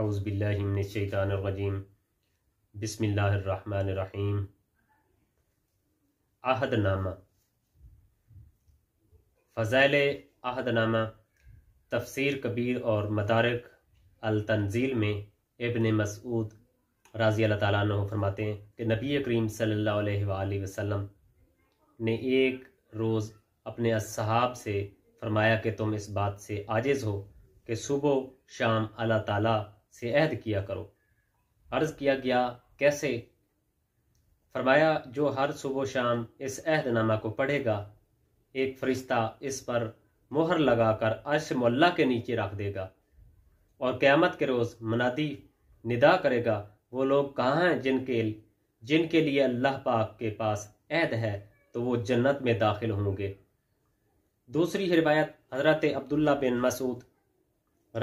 अउज़बिल्लिमिनशैतानरजीम बसमीम आहदनामा फ़ज़ाइल आहदनामा तफसीर कबीर और मदारक अलतनज़ील में इबन मसूद राज़ी अल्लाह ताली फरमाते हैं कि नबी करीम सल्लल्लाहु अलैहि वसल्लम ने एक रोज़ अपने असहाब से फरमाया कि तुम इस बात से आजिज़ हो कि सुबह शाम अल्लाह ताला से अहद किया करो अर्ज किया गया कैसे फरमाया जो हर सुबह शाम इस अहदनामा को पढ़ेगा एक फरिश्ता इस पर मोहर लगाकर अर्श मोल्ला के नीचे रख देगा और क़्यामत के रोज़ मनादी निदा करेगा वो लोग कहाँ हैं जिनके जिनके लिए अल्लाह पाक के पास अहद है तो वो जन्नत में दाखिल होंगे दूसरी रिवायत हज़रत अब्दुल्ला बिन मसूद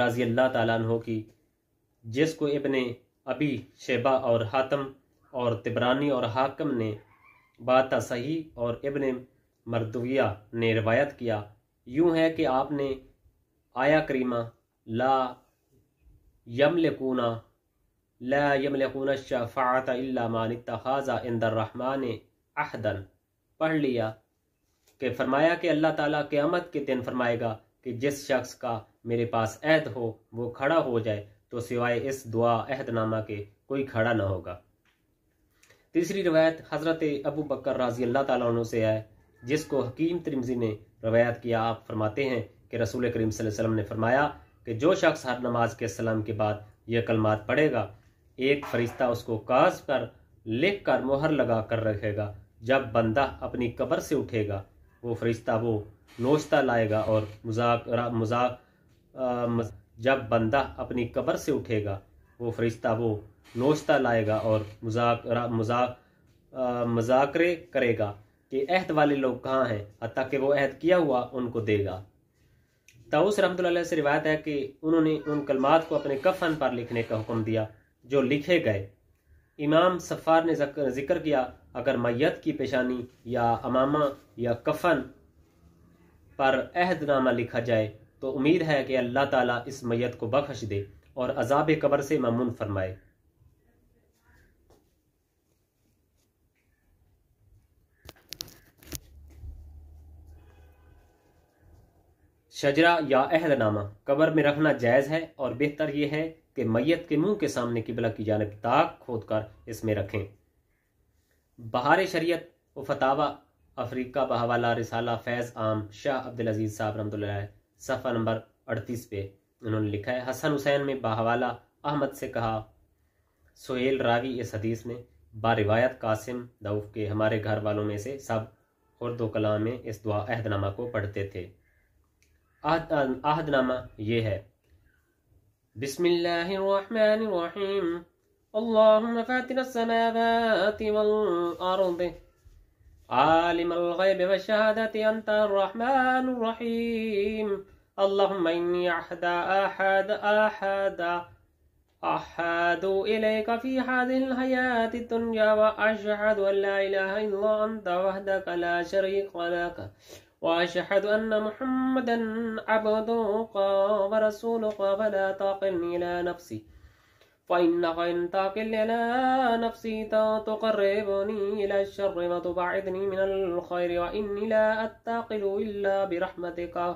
रज़ी अल्लाह तु की जिसको इबन अबी शेबा और हातम और तिबरानी और हाकम ने बात सही और इबन मरदविया ने रवायत किया यूं है कि आपने आया करीमा ला यमलकूना ला यमलकूना शफ़ात इल्ला मान तहाज़ा इंदर्रहमान अहदन पढ़ लिया कि फरमाया कि अल्लाह ताला क़यामत के दिन फरमाएगा कि जिस शख्स का मेरे पास ऐद हो वो खड़ा हो जाए तो सिवाय इस दुआ अहदनामा के कोई खड़ा ना होगा तीसरी रवायत हज़रत अबू बकर राजी अल्लाह तु से है जिसको हकीम तिरमजी ने रवायत किया आप फरमाते हैं कि रसूल करीम सल्लम ने फरमाया कि जो शख्स हर नमाज के सलाम के बाद यह कलमात पढ़ेगा एक फरिश्ता उसको काज कर लिख कर मोहर लगा कर रखेगा जब बंदा अपनी कब्र से उठेगा वो फरिश्ता वो नोचता लाएगा और मजाक मजाक जब बंदा अपनी कब्र से उठेगा वो फरिश्ता वो नोश्ता लाएगा और मजाक मजाक मजाकरे करेगा कि अहद वाले लोग कहाँ हैं हती कि वो अहद किया हुआ उनको देगा ताउस रहमत से रिवायत है कि उन्होंने उन कलमात को अपने कफन पर लिखने का हुक्म दिया जो लिखे गए इमाम सफ़ार ने जिक्र किया अगर मैत की पेशानी या अमामा या कफन पर अहदनामा लिखा जाए तो उम्मीद है कि अल्लाह ताला इस मैत को बख्श दे और अजाब कबर से ममून फरमाए शजरा या अहदनामा कबर में रखना जायज़ है और बेहतर यह है कि मैत के मुंह के सामने किबला की जानब ताक खोद कर इसमें रखें बहार शरीयत व फतावा अफ्रीका बहवाला रिसाला फैज़ आम शाह अब्दुल अजीज़ साहब रमत सफ़ा नंबर अड़तीस पे उन्होंने लिखा है हसन हुसैन में बाहवाला अहमद से कहा सोहेल रावी इस हदीस में बारिवायत कासिम दऊफ के हमारे घर वालों में से सब उर्दू कला में इस दुआ अहदनामा को पढ़ते थे अहदनामा ये है बिस्मिल्लाहिर्रहमानिर्रहीम अल्लाहुम्मा फातिर عالم الغيب والشهادة أنت الرحمن الرحيم اللهم إني أحد أحد أحد أحد إليك في هذه الحياة الدنيا وأشهد أن لا إله إلا أنت وحدك لا شريك لك وأشهد أن محمدا عبدك ورسولك فلا تقلني إلى نفسي فإن خير كل على نفسي تقربني إلى الشر وتبعدني من الخير وإني لا أتقل إلا برحمتك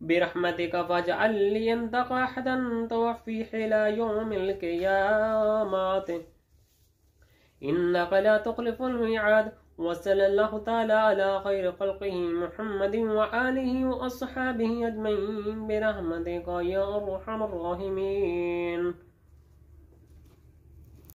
برحمتك فاجعل لي انتق أحدا توفي حلا يوم القيامة إنك لا تخلف الميعاد وصلى الله تعالى على خير خلقه محمد وآله وأصحابه أجمعين برحمتك يا أرحم الراحمين